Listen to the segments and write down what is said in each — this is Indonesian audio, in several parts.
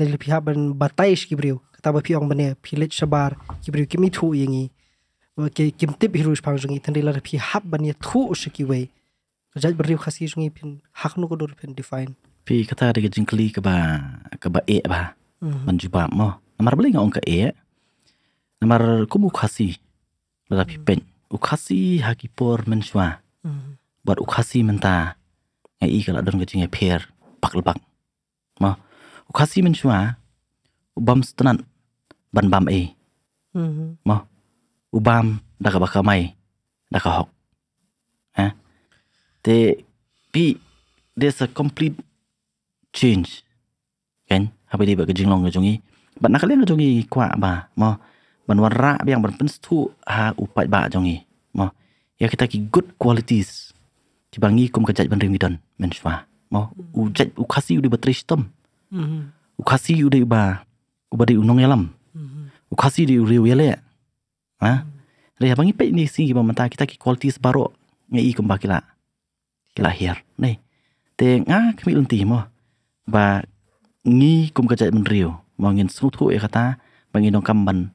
nel ban haben bataish kibriu kataba pi ong bane ya, village sabar kibriu kimi yingi ke kim tip hirush phang jungi tan dilar pihak hab bane ya thu ushiki wei jaj beriu khasi jungi pin hak nu kudur pin define pi kata de jingkli ke ba ke ba e ba mhm. mo namar beli ngong ke e namar kumu khasi bada pi mhm. pen ukhasi hakipor menswa mhm. buat ukhasi menta ngai i kala don ke jingai ya pier pak lebak mo อคาซีมันชัวอบอมสตนันบันบามเอมออุบามดักบักไมดักหกฮะเตพี่ there's a complete change กันฮับไปดีแบบกจิงลองกจงงี้บันนักเรียนกจงงี้กว่าบ่ามอบันวันระเบียงบันเป็นสู้หาอุปัยบ่าจงงี้มอยากให้ตากี good qualities ที่บางงี้กุมกระจายบันเรียนกันมันชัวมออุจัดอุคาซีอยู่ในบัตริสตอม Ukasi ude ba ubadi unong yalam ukasi de ure yele ha re bangi pe ini sih ba kita ki qualities baro nge i kumba kila kila hier nei te ngah kmi unti mo ba ngi kum kaja men rio mangin su thu e kata mangin dong kamban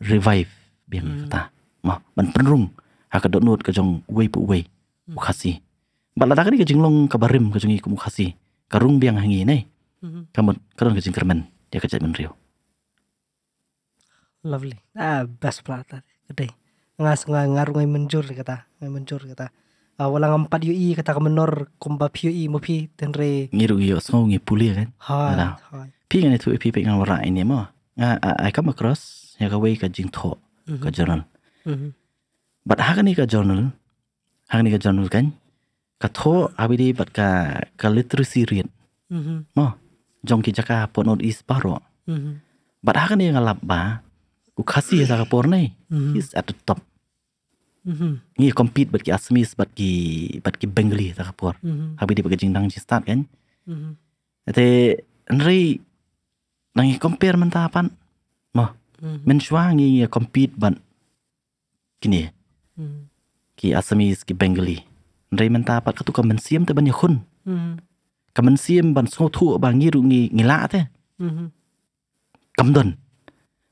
revive biang mm. kata ma ban penrung ha ka donut ka jong wei pu wei ukasi. ba la ka jinglong ka barim ka kum ukhasi karung biang hangi nai kamu, Cameron, Cameron Zinkerman, dia kerja di Rio. Lovely. Ah, best pelata. Gede. Ngas ngarungai menjur kata, ngai menjur kata. Uh, walang empat UI kata kemenor kumpa yui pi tenre. Ngiru iyo so ngi puli kan. Ha. Pi itu tu pi pengang wara ini mo. I ah, ah, come across ya kau ka jing to mhm. mhm. ka journal. But hakani ka journal. Hakani ka journal kan. Ka abidi bat ka ka literacy rate. Mhm. Mo jong ki jaka pon od is paro but hakan yang ngalap ba ku kasih ya saka por nei is mm-hmm. at the top ni compete bat ki asmis bat ki bat ki bengali saka por mm-hmm. habi di jing dang ji start kan mm-hmm. ate nri nang compare mentapan mo men ngi compete ban kini ki asmis ki bengali nri mentapat katu kan men siam te ban ya khun cả mình xiêm bàn sô thụ bà nghi rụ nghi nghi lạ thế ừ cầm tuần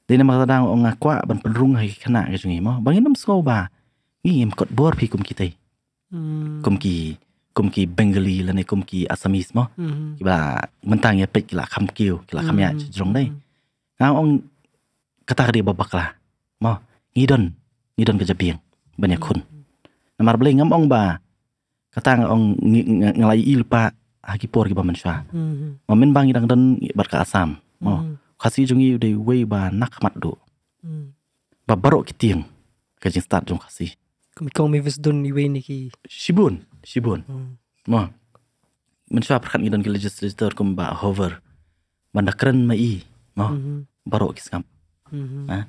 đây là mà ta đang ông ngạc quá bàn bàn rung hay khăn nạ cái chuyện gì mà bằng cái năm sô bà nghĩ em cột bor phi cùng kỳ tây ừ. cùng kỳ cùng kỳ Bengali là này cùng kỳ Assamese mà kỳ ừ bà mình ta nghe bịch là khăm kiều là khăm nhạc trong đây nào ông kata dia babak là mà nghĩ đơn nghĩ đơn cái chập biếng bên nhà khôn mà bà lấy ngắm ông bà kata ông ngalai ilpa Aki por gi baman sha mm-hmm. ma men bangi dang dan bar ka asam oh, mo mm-hmm. khasi jungi de wei ba nak mat do mm-hmm. ba baro ka jing start jum khasi kami kong mi vis don ni wei ni ki Shibun, shibun. Mm. Ma men sha perkat ngidan ki legislator kum ba hover kren ma i Ma baro ki skam ha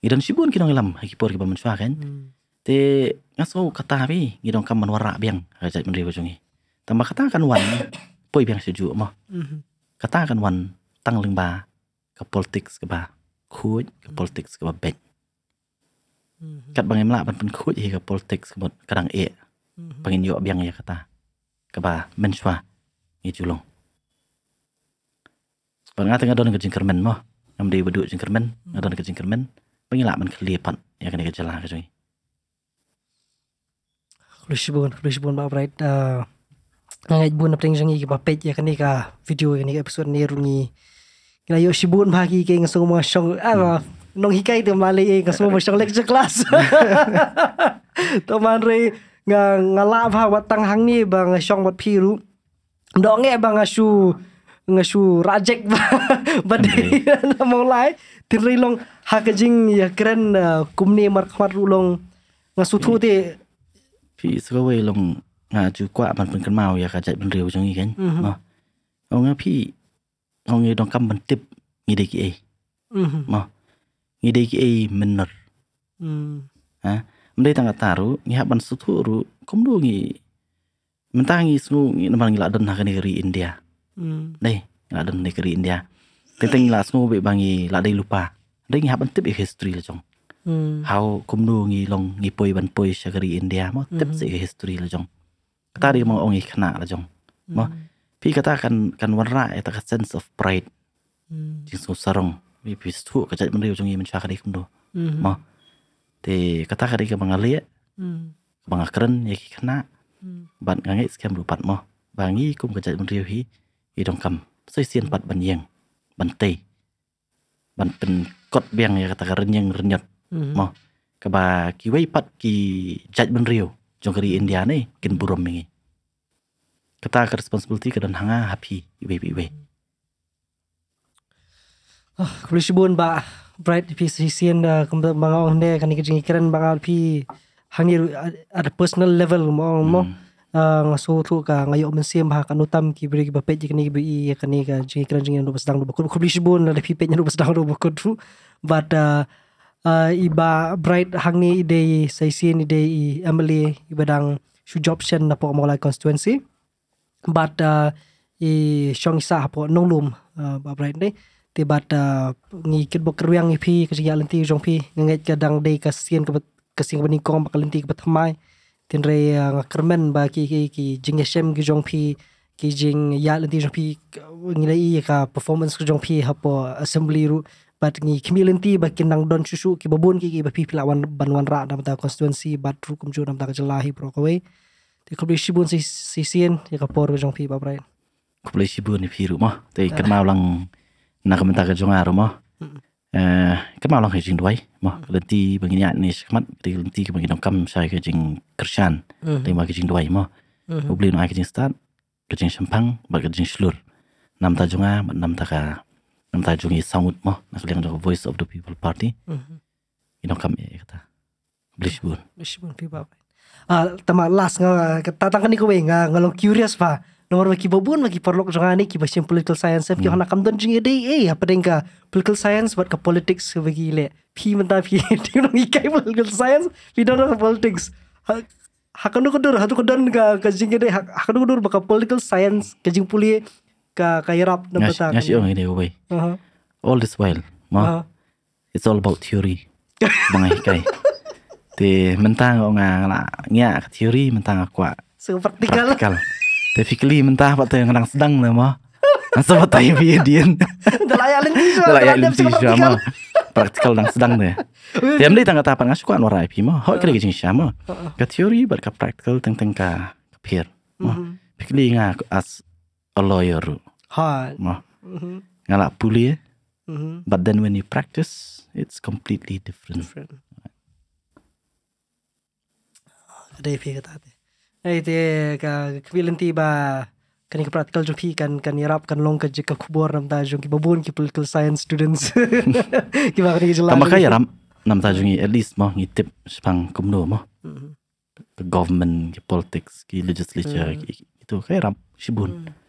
idan sibun kinong lam aki por gi baman kan mm. te ngaso kata bi ngidong kam warak biang ka jat men jungi Kata akan wan, poy biang sejuk mo, mm-hmm. kata akan wan, tang ling ba ke politik seke ba, kuit ke mm-hmm. politik seke ba, bet, mm-hmm. kat bang em la ban pen kuit ye ke politik seke ban, karang e, bang en yo biang ya kata, ke ba menswa ye julong, bang eng a teng a dona ke jengkermen karmen mo, em dey ban do jing karmen, em dona ke jing karmen, bang ban ke leban, ye ya kan ke jala ke joi, kluis sebuan, kluis bright uh, ngai bun apeng jangi ki bapet ya kani ka video ini ya episode ni rungi kila yo bun bagi keng ngasung ma shong ah, hmm. nong hikai de male e eh, ngasung ma shong lecture class to man re watang hang bang shong wat piru dong e bang asu ngasu rajek ba bade hmm. na mulai tirri long hakajing ya keren uh, kumni markmat rulong ngasu thu te fi sugawai long nga chu kwa man pen kan mau ya ka jai ben riu jong i kan ma ong nga phi ong ngi dong kam ban tip ngi de ki e ma ngi de ki e men nar ha mdai tanga taru ngi ha ban su thu ru kom du ngi mentangi su ngi man ngi la den ha kan ri india dai la den ne ri india tentang la snu be bangi la dai lupa dai ngi ha ban tip history la jong hau kom du ngi long ngi poi ban poi shagari india ma tip se history la jong kata di mau ongi kena la jong Mau, pi kata kan kan warna itu ka sense of pride jing so sarong pi pi stu ka jat menriu jong i mencha kali kum mau, mo te kata kali ka mangalia banga keren ya ki kena ban ngangai skam rupat mo bangi kum ka jat menriu hi i dong kam soi sien pat ban yang ban tei ban ten kot biang ya kata renyeng renyot mau, kaba ki pat ki jat menriu jongkari indiane kin burom mingi kata ke responsibility ke dan hanga happy ibe ibe oh kulishibun ba bright pi sisian da kumda banga onde kan ikijing pi hangi at personal level mo mo ngaso tu ka ngayo mensim ha kan utam ki beri ki bapet jikni ki bi kan ni ka jingi kiran jingi ndo sedang ndo bakut kulishibun da pi pe ndo sedang ndo bakut but uh, uh, iba bright hang ni ide si ni ide i Emily ibadang shujoption na po molai constituency but uh, i shong sa po nonglum uh, ba bright ni ti but uh, ngi kit bo kerwiang i phi ka ya lenti jong phi ngai ka dang dei ka sian ka ka sing bani kong ba lenti ka thamai tin re uh, kermen ba ki ki ki jingeshem ki jong phi ki jing ya lenti jong phi ngi lai ka performance ki jong phi ha assembly ru bat ngi khmilin ti ba kinang don susu ki babun ki ki ba phi wan banwan ra nam ta konstituensi bat rukum kum nam ta jala pro ko ti khul shibun si si sien ya ka por jong phi ba brai khul shibun phi ru ma te ah. kan ma lang na kam ta ka jong ma eh kan ma lang hi duai ma len ti ba ngi ya ni khmat ti len ti ki ba ngi nam kam sai ka jing krishan mm-hmm. te ma ki jing doi ma mm-hmm. ubli no ai ki jing start ka jing shampang ba ka jing slur nam ta jonga nam ta ka nam ta jungi samut mo nakaleng do voice of the people party -hmm. kam e kata blishbun blishbun pi ba ah tama last nga tatangkan ni kowe nga ngalong curious pa nomor bagi babun bagi parlok jangan ni kibas political science tapi hmm. anak kamdon jing ide eh apa dengka political science buat ke politics bagi le pi menta pi i kai political science pi dorong politics hakan kudur hatu kudur ka kajing ide hakan kudur baka political science kajing puli ka ka na bata nga siya hindi all this while ma, uh -huh. it's all about theory mga hikay te mentang nga nga ka theory mentang akwa so practical practical te fikli mentah pa tayo nga sedang na ma. ang sa patay biya e diyan dalayalin alim dalayalin tisyo mo praktikal nang sedang deh. Tiam di tangga tapan ngasih kuan warai pima. Hoi kira gini sama. Ke teori bar praktikal teng teng ka kepir. Pikli mhm. nga as a lawyer hard. Well, mm-hmm. Galak pulih eh? ya. Mm-hmm. But then when you practice, it's completely different. different. Ada yang kata tadi. Nah itu ya, eh, kebilan tiba. kan ikut praktikal jumpi kan kan irap kan long kerja ke kubur nam tajung. jong ki political science students. Ki ba ni jela. Tamaka ya ram nam tajung ini at least mah ngitip sepang kumno mah, mm-hmm. government, ki politics, ki legislature, mm-hmm. itu kayak ram sibun. Mm -hmm.